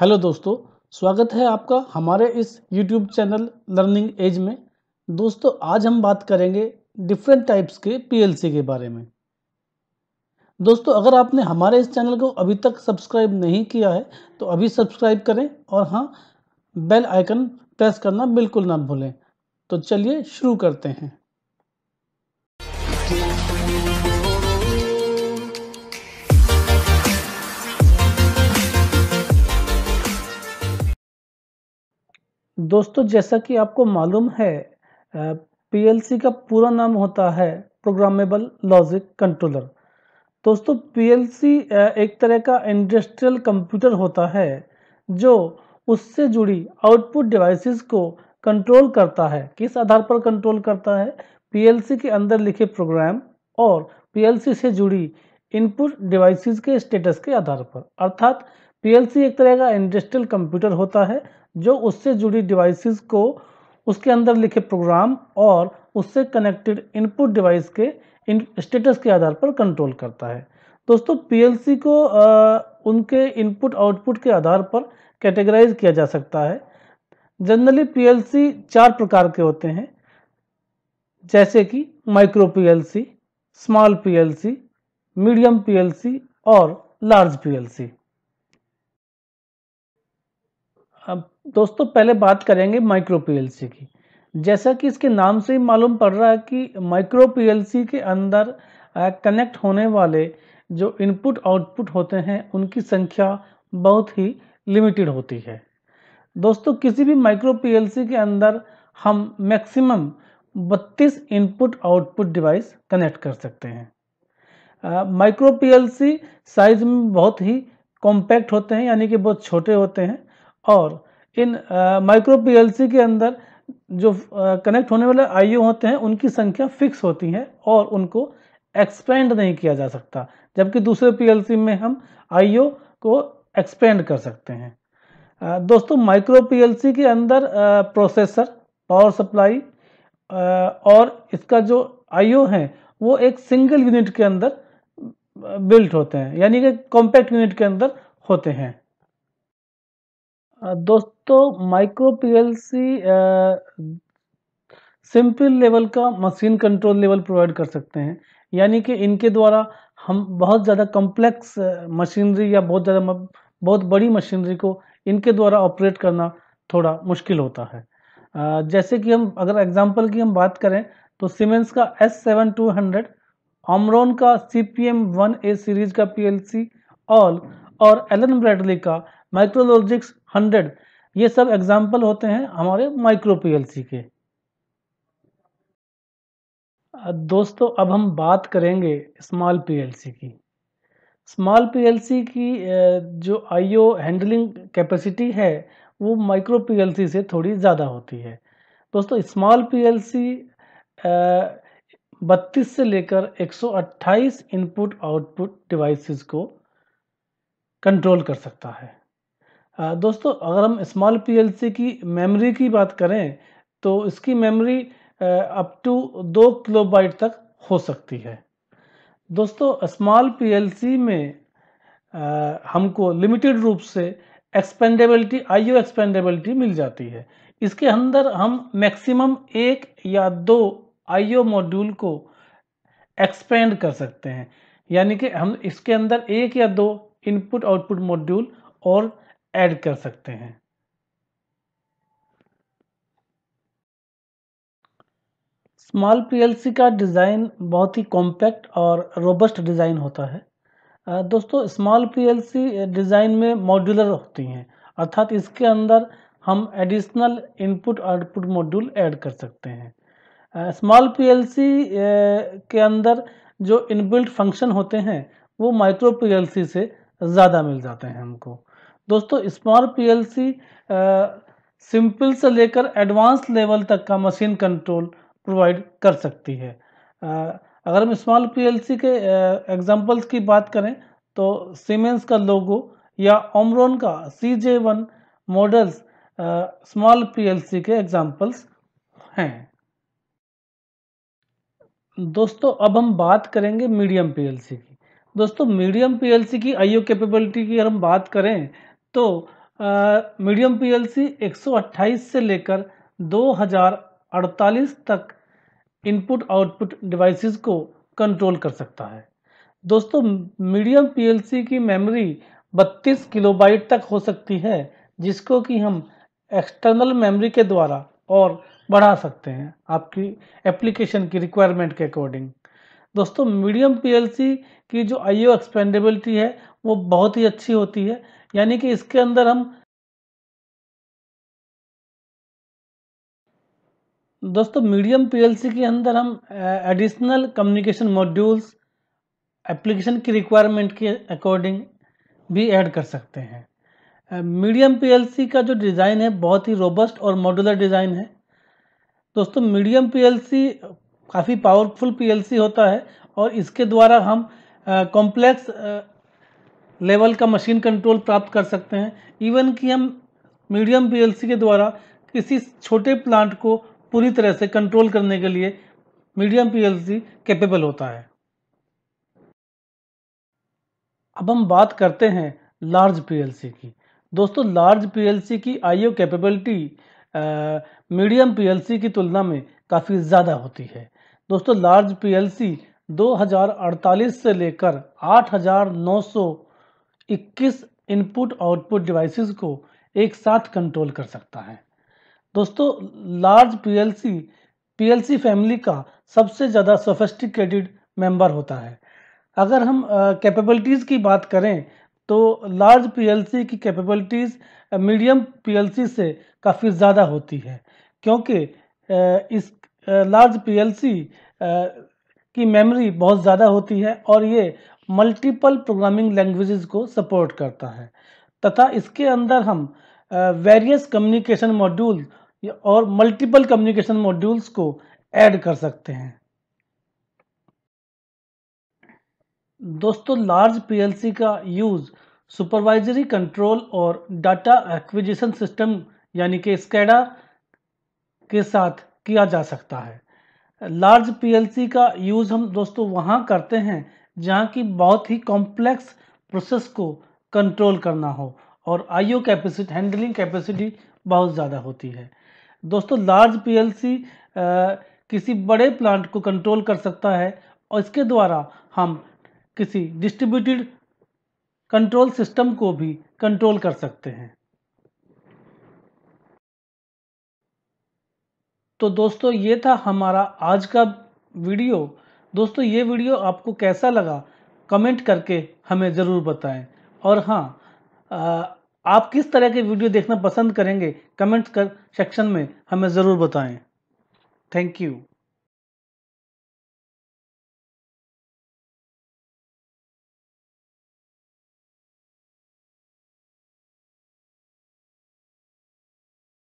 hello दोस्तों स्वागत है आपका हमारे इस यूट्यूब चैनल लर्निंग एज में दोस्तों आज हम बात करेंगे डिफरेंट टाइप्स के पीएलसी के बारे में दोस्तों अगर आपने हमारे इस चैनल को अभी तक सब्सक्राइब नहीं किया है तो अभी सब्सक्राइब करें और हाँ बेल आइकन प्रेस करना बिल्कुल ना भूलें तो चलिए शुरू करते हैं दोस्तों जैसा कि आपको मालूम है पीएलसी का पूरा नाम होता है प्रोग्रामेबल लॉजिक कंट्रोलर दोस्तों पीएलसी एक तरह का इंडस्ट्रियल कंप्यूटर होता है जो उससे जुड़ी आउटपुट डिवाइसेस को कंट्रोल करता है किस आधार पर कंट्रोल करता है पीएलसी के अंदर लिखे प्रोग्राम और पीएलसी से जुड़ी इनपुट डिवाइसेस के स्टेटस के आधार पर अर्थात पी एक तरह का इंडस्ट्रियल कंप्यूटर होता है जो उससे जुड़ी डिवाइसेस को उसके अंदर लिखे प्रोग्राम और उससे कनेक्टेड इनपुट डिवाइस के इन स्टेटस के आधार पर कंट्रोल करता है दोस्तों पी को आ, उनके इनपुट आउटपुट के आधार पर कैटेगराइज किया जा सकता है जनरली पी चार प्रकार के होते हैं जैसे कि micro P small P medium P और लार्ज पी दोस्तों पहले बात करेंगे माइक्रो पीएलसी की जैसा कि इसके नाम से ही मालूम पड़ रहा है कि माइक्रो पीएलसी के अंदर कनेक्ट होने वाले जो इनपुट आउटपुट होते हैं उनकी संख्या बहुत ही लिमिटेड होती है दोस्तों किसी भी माइक्रो पीएलसी के अंदर हम maximum 32 input output device connect कर सकते हैं माइक्रो पीएलसी साइज में बहुत ही कॉम्पैक्ट होते हैं यानी कि बहुत छोटे होते हैं और इन माइक्रो पीएलसी के अंदर जो कनेक्ट होने वाले आईओ होते हैं उनकी संख्या फिक्स होती है और उनको एक्सपेंड नहीं किया जा सकता जबकि दूसरे पीएलसी में हम आईओ को एक्सपेंड कर सकते हैं दोस्तों माइक्रो पीएलसी के अंदर प्रोसेसर पावर सप्लाई और इसका जो आईओ है वो एक सिंगल यूनिट के अंदर बिल्ट होते हैं यानी कि कॉम्पैक्ट यूनिट के अंदर होते हैं दोस्तों माइक्रो पीएलसी सिंपल लेवल का मशीन कंट्रोल लेवल प्रोवाइड कर सकते हैं यानी कि इनके द्वारा हम बहुत ज़्यादा कॉम्प्लेक्स मशीनरी या बहुत ज़्यादा बहुत बड़ी मशीनरी को इनके द्वारा ऑपरेट करना थोड़ा मुश्किल होता है जैसे कि हम अगर एग्जांपल की हम बात करें तो सीमेंस का S seven two hundred Omron का C P M one A series का पी एल सी ऑल और एलन ब्रेडली का माइक्रोलॉजिक्स हंड्रेड ये सब एग्जाम्पल होते हैं हमारे माइक्रो पीएलसी के दोस्तों अब हम बात करेंगे स्मॉल पीएलसी की स्मॉल पीएलसी की जो आईओ हैंडलिंग कैपेसिटी है वो माइक्रो पीएलसी से थोड़ी ज़्यादा होती है दोस्तों स्मॉल पीएलसी बत्तीस से लेकर 128 इनपुट आउटपुट डिवाइसेस को कंट्रोल कर सकता है दोस्तों अगर हम स्मॉल पीएलसी की मेमोरी की बात करें तो इसकी मेमोरी अप टू दो किलोबाइट तक हो सकती है दोस्तों स्मॉल पीएलसी में आ, हमको लिमिटेड रूप से एक्सपेंडेबिलिटी आईओ एक्सपेंडेबिलिटी मिल जाती है इसके अंदर हम मैक्सिमम एक या दो आईओ मॉड्यूल को एक्सपेंड कर सकते हैं यानी कि हम इसके अंदर एक या दो इनपुट आउटपुट मॉड्यूल और ऐड कर सकते हैं स्मॉल पीएलसी का डिज़ाइन बहुत ही कॉम्पैक्ट और रोबस्ट डिज़ाइन होता है दोस्तों स्मॉल पीएलसी डिज़ाइन में मॉड्यूलर होती हैं अर्थात इसके अंदर हम additional input output module add कर सकते हैं स्मॉल पीएलसी के अंदर जो इनबिल्ट फंक्शन होते हैं वो माइक्रो पीएलसी से ज़्यादा मिल जाते हैं हमको दोस्तों स्मॉल पीएलसी सिंपल से लेकर एडवांस लेवल तक का मशीन कंट्रोल प्रोवाइड कर सकती है आ, अगर हम स्मॉल पीएलसी के एग्जांपल्स की बात करें तो सीमेंस का लोगो या ओमरोन का C J one models small PLC के एग्जांपल्स हैं दोस्तों अब हम बात करेंगे मीडियम पीएलसी की दोस्तों मीडियम पीएलसी की आईओ कैपेबिलिटी की अगर हम बात करें तो मीडियम पीएलसी 128 से लेकर 2048 तक इनपुट आउटपुट डिवाइसेस को कंट्रोल कर सकता है दोस्तों मीडियम पीएलसी की मेमोरी 32 किलोबाइट तक हो सकती है जिसको कि हम एक्सटर्नल मेमोरी के द्वारा और बढ़ा सकते हैं आपकी एप्लीकेशन की रिक्वायरमेंट के अकॉर्डिंग दोस्तों मीडियम पीएलसी की जो आईओ एक्सपेंडेबिलिटी है वो बहुत ही अच्छी होती है यानी कि इसके अंदर हम दोस्तों मीडियम पीएलसी के अंदर हम एडिशनल कम्युनिकेशन मॉड्यूल्स एप्लीकेशन की रिक्वायरमेंट के अकॉर्डिंग भी ऐड कर सकते हैं मीडियम पीएलसी का जो डिज़ाइन है बहुत ही रोबस्ट और मॉड्यूलर डिज़ाइन है दोस्तों मीडियम पीएलसी काफ़ी पावरफुल पीएलसी होता है और इसके द्वारा हम कॉम्प्लेक्स लेवल का मशीन कंट्रोल प्राप्त कर सकते हैं इवन कि हम मीडियम पीएलसी के द्वारा किसी छोटे प्लांट को पूरी तरह से कंट्रोल करने के लिए मीडियम पीएलसी कैपेबल होता है अब हम बात करते हैं लार्ज पीएलसी की दोस्तों लार्ज पीएलसी की आईओ कैपेबिलिटी मीडियम पीएलसी की तुलना में काफ़ी ज़्यादा होती है दोस्तों लार्ज पीएलसी 2048 से लेकर 21 इनपुट आउटपुट डिवाइसेस को एक साथ कंट्रोल कर सकता है दोस्तों लार्ज पीएलसी पीएलसी फैमिली का सबसे ज़्यादा सोफेस्टिकेटेड मेंबर होता है अगर हम कैपेबिलिटीज़ की बात करें तो लार्ज पीएलसी की कैपेबिलिटीज़ मीडियम पीएलसी से काफ़ी ज़्यादा होती है क्योंकि इस लार्ज पीएलसी की मेमोरी बहुत ज़्यादा होती है और ये मल्टीपल प्रोग्रामिंग लैंग्वेजेस को सपोर्ट करता है तथा इसके अंदर हम वेरियस कम्युनिकेशन मॉड्यूल और मल्टीपल कम्युनिकेशन मॉड्यूल्स को ऐड कर सकते हैं दोस्तों लार्ज पीएलसी का यूज़ सुपरवाइजरी कंट्रोल और डाटा एक्विजिशन सिस्टम यानी कि स्कैडा के साथ किया जा सकता है लार्ज पीएलसी का यूज़ हम दोस्तों वहाँ करते हैं जहाँ की बहुत ही कॉम्प्लेक्स प्रोसेस को कंट्रोल करना हो और आईओ कैपेसिटी हैंडलिंग कैपेसिटी बहुत ज़्यादा होती है दोस्तों लार्ज पीएलसी किसी बड़े प्लांट को कंट्रोल कर सकता है और इसके द्वारा हम किसी डिस्ट्रीब्यूटेड कंट्रोल सिस्टम को भी कंट्रोल कर सकते हैं तो दोस्तों ये था हमारा आज का वीडियो दोस्तों ये वीडियो आपको कैसा लगा कमेंट करके हमें ज़रूर बताएं और हाँ आप किस तरह के वीडियो देखना पसंद करेंगे कमेंट कर सेक्शन में हमें ज़रूर बताएं थैंक यू